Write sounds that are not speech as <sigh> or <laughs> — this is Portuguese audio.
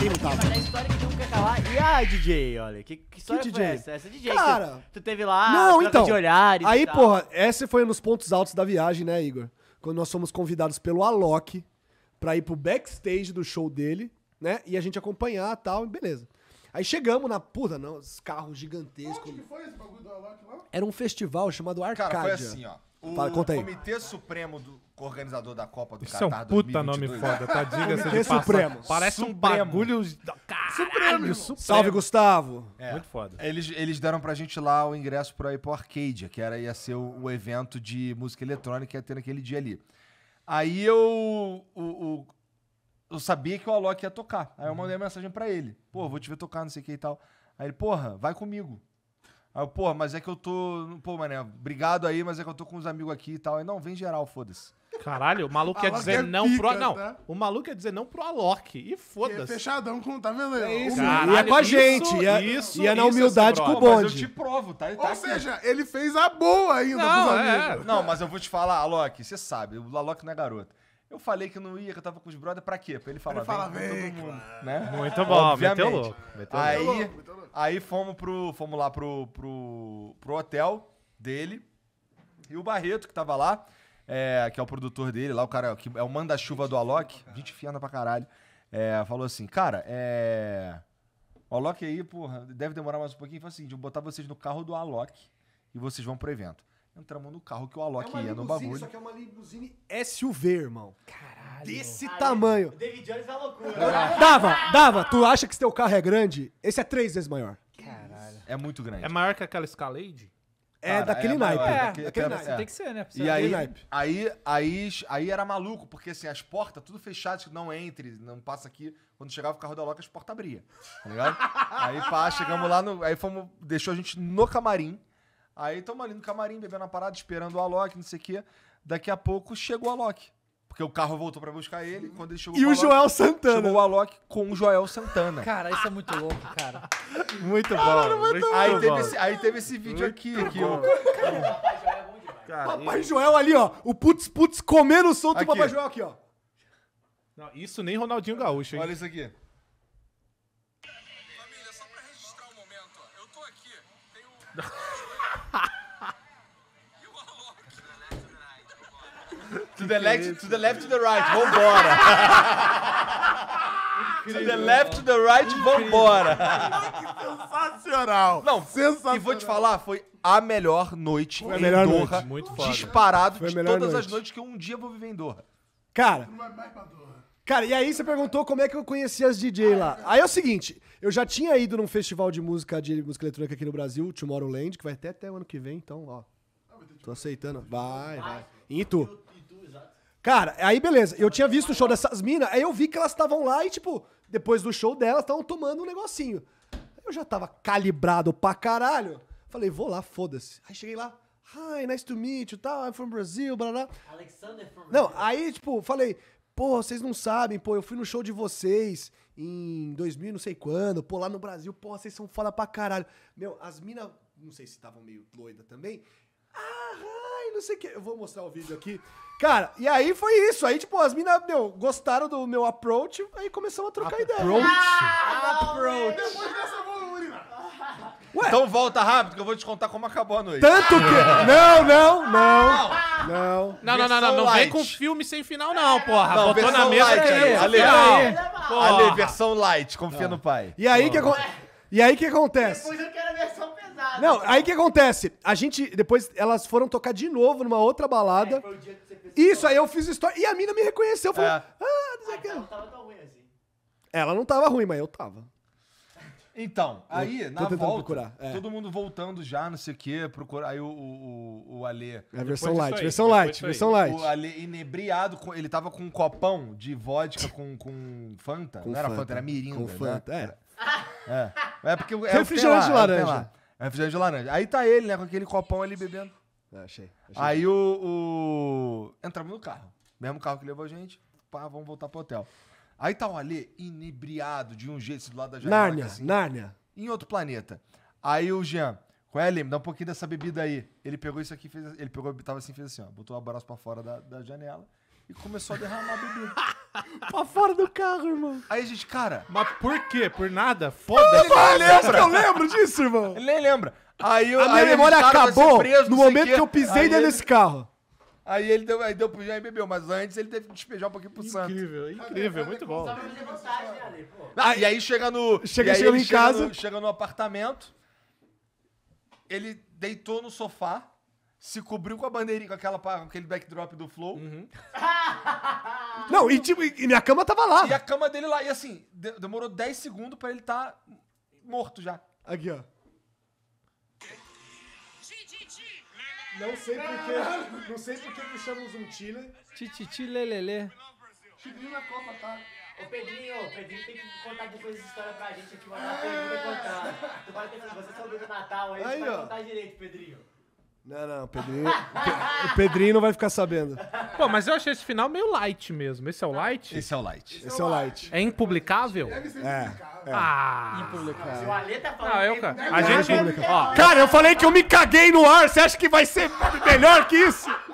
quem lutava? Mas é a história que nunca E a DJ, olha, que, que história que DJ? foi essa? Essa DJ Cara, que tu teve lá, não, então, de olhares Aí, porra, esse foi um dos pontos altos da viagem, né, Igor? Quando nós fomos convidados pelo Alok pra ir pro backstage do show dele, né? E a gente acompanhar e tal, beleza. Aí chegamos na puta, não, os carros gigantescos. Onde que foi esse bagulho do Alok lá? Era um festival chamado Arcadia. Cara, foi assim, ó. O Fala, conta aí. Comitê Supremo do organizador da Copa do Isso é um puta 2022. nome foda, tá? Diga-se de Supremo. Parece um bagulho... Caralho, Supremo. Supremo. Salve, Gustavo. É. Muito foda. É, eles, eles deram pra gente lá o ingresso pra ir pro Arcadia, que era, ia ser o, o evento de música eletrônica que ia ter naquele dia ali. Aí eu... O, o, eu sabia que o Alok ia tocar. Aí eu mandei uma mensagem pra ele. Pô, vou te ver tocar, não sei o que e tal. Aí ele, porra, vai comigo. Aí eu, pô, mas é que eu tô. Pô, mané, obrigado aí, mas é que eu tô com uns amigos aqui e tal. Aí, não, vem geral, foda-se. Caralho, o maluco quer dizer é não pica, pro. Não, né? o maluco quer dizer não pro Alok. E é foda-se. É fechadão com. Tá vendo? É isso. Caralho, ia é com a gente. Ia, é- isso, ia na humildade com o bonde. Mas eu te provo, tá? tá Ou aqui. seja, ele fez a boa ainda não, pros amigos. É. Não, mas eu vou te falar, Alok, você sabe, o Alok não é garoto. Eu falei que não ia, que eu tava com os brother, pra quê? Pra ele falar ele fala, bem, bem todo mundo, claro. né? <laughs> Muito bom, meteu louco. Meteu aí, louco, meteu louco. aí fomos, pro, fomos lá pro, pro, pro hotel dele e o Barreto, que tava lá, é, que é o produtor dele lá, o cara que é o manda-chuva do Alok, gente fiana pra caralho, é, falou assim, cara, é... O Alok aí, porra, deve demorar mais um pouquinho. Falei assim, vou botar vocês no carro do Alok e vocês vão pro evento. Entramos no carro que o Alok é ia no bagulho. Só que é uma limusine SUV, irmão. Caralho. Desse tamanho. O David Jones é loucura. É. Dava, dava. Tu acha que esse teu carro é grande? Esse é três vezes maior. Caralho. É muito grande. É maior que aquela Escalade? É Cara, daquele é naipe. É, daquele, daquele naipe. É. Tem que ser, né? Precisa e aí, naipe. aí, aí, aí era maluco, porque assim, as portas tudo fechadas, que não entre, não passa aqui. Quando chegava o carro da Loca, as portas abria. Tá ligado? aí pá, chegamos lá, no, aí fomos, deixou a gente no camarim. Aí tamo ali no camarim, bebendo a parada, esperando o Alok, não sei o quê. Daqui a pouco chegou o Alok. Porque o carro voltou para buscar ele. Quando ele chegou e o, Alok, Joel Santana. Chegou o Alok com o Joel Santana. Cara, isso é muito louco, cara. <laughs> muito Caralho, bom. Muito aí, bom. Teve esse, aí teve esse vídeo muito aqui. Bom. Que cara, Papai é Joel ali, ó. O putz putz comendo solto do Papai Joel aqui, ó. Não, isso nem Ronaldinho Gaúcho, hein? Olha isso aqui. Família, só pra registrar o um momento, ó. Eu tô aqui. um... <laughs> To the, left, to the left, to the right, ah! vambora. Incrível. <laughs> To the left, to the right, vambora. Que sensacional. Não, sensacional. E vou te falar, foi a melhor noite foi a melhor Doha. Noite. Muito foda. Disparado foi de todas noite. as noites que eu um dia vou viver em Doha. Cara. É cara, e aí você perguntou como é que eu conheci as DJ lá. Aí é o seguinte, eu já tinha ido num festival de música de música eletrônica aqui no Brasil, Tomorrowland, que vai até até o ano que vem, então, ó. Tô aceitando. Vai, vai. Em Itu. Cara, aí beleza. Eu tinha visto o show dessas minas, aí eu vi que elas estavam lá e, tipo, depois do show delas, estavam tomando um negocinho. Eu já tava calibrado pra caralho. Falei, vou lá, foda-se. Aí cheguei lá, hi, nice to meet you, tal, I'm from Brazil, blá blá. Alexander from Brazil. Não, aí, tipo, falei, pô, vocês não sabem, pô, eu fui no show de vocês em 2000, não sei quando, pô, lá no Brasil, pô, vocês são foda pra caralho. Meu, as minas, não sei se estavam meio doida também. Aham! não sei o que. Eu vou mostrar o vídeo aqui. Cara, e aí foi isso. Aí, tipo, as minas, meu, gostaram do meu approach, aí começamos a trocar approach? ideia. Ah, ah, approach? Então volta rápido que eu vou te contar como acabou a noite. Tanto que. Não, não, não. Ah! Não. Não, não, não, não. Não vem com filme sem final, não, porra. Não, Botou na mesa light, que Ale, é Ale, versão light, confia no pai. E aí que E aí que acontece? Depois eu não, aí o que acontece? A gente, depois, elas foram tocar de novo numa outra balada. É, foi o dia que você fez Isso, aí eu fiz história. E a mina me reconheceu, falou, É. ah, não sei o ah, que. Não tava tão ruim assim. Ela não tava ruim, mas eu tava. Então, aí, na volta, procurar, é. todo mundo voltando já, não sei o quê, procura. Aí o, o, o, o Alê. É a versão light, aí, versão light, versão light. O Ale inebriado, com- ele tava com um copão de vodka com, com Fanta. Com não era Fanta, Fanta, era mirinda. Com né? Fanta, é. É. É porque é o Refrigerante de é laranja. lá. É refrigerante de laranja. Aí tá ele, né, com aquele copão ali bebendo. Ah, achei, achei. Aí o, o. Entramos no carro. Mesmo carro que levou a gente. Pá, vamos voltar pro hotel. Aí tá o Alê inebriado de um jeito do lado da janela. Nárnia, assim, Nárnia. Em outro planeta. Aí o Jean, qual é, Me dá um pouquinho dessa bebida aí. Ele pegou isso aqui, fez, ele pegou, tava assim, fez assim, ó. Botou o braço pra fora da, da janela e começou a derramar a bebida. <laughs> pra fora do carro, irmão. Aí a gente, cara. Mas por quê? Por nada? Foda-se. Ah, lembra? Eu lembro disso, irmão. Ele nem lembra. Aí, eu, a minha aí memória acabou preso, no momento que... eu pisei dentro desse carro. Aí ele deu, aí deu pro Jean e bebeu, mas antes ele teve que despejar um pouquinho pro Santos. Incrível, incrível, muito bom. Ah, e aí chega no. Chega, chega em chega casa. No, chega no apartamento. Ele deitou no sofá, se cobriu com a bandeirinha, com, aquela, com aquele backdrop do Flow. Uhum. <laughs> Ah. Não, e, tipo, e minha cama tava lá. E a cama dele lá. E assim, demorou 10 segundos pra ele tá morto já. Aqui, ó. Não sei porque. Não sei porque que chama o Zuntila. Tititi lelele. Chegou na Copa, tá? Ô Pedrinho, Pedrinho tem que contar depois essa história pra gente aqui, mandar uma ah. pra e contar. Tu vai ter que você soube do Natal aí, Aí, tu vai ó. contar direito, Pedrinho. Não, não, o Pedrinho, o Pedrinho não vai ficar sabendo. Pô, mas eu achei esse final meio light mesmo. Esse é o light? Esse é o light. Esse é o light. É impublicável? É. é. Ah. Impublicável. Se o Alê tá falando. Não, ah, eu, cara. A gente. Ó, cara, eu falei que eu me caguei no ar. Você acha que vai ser melhor que isso?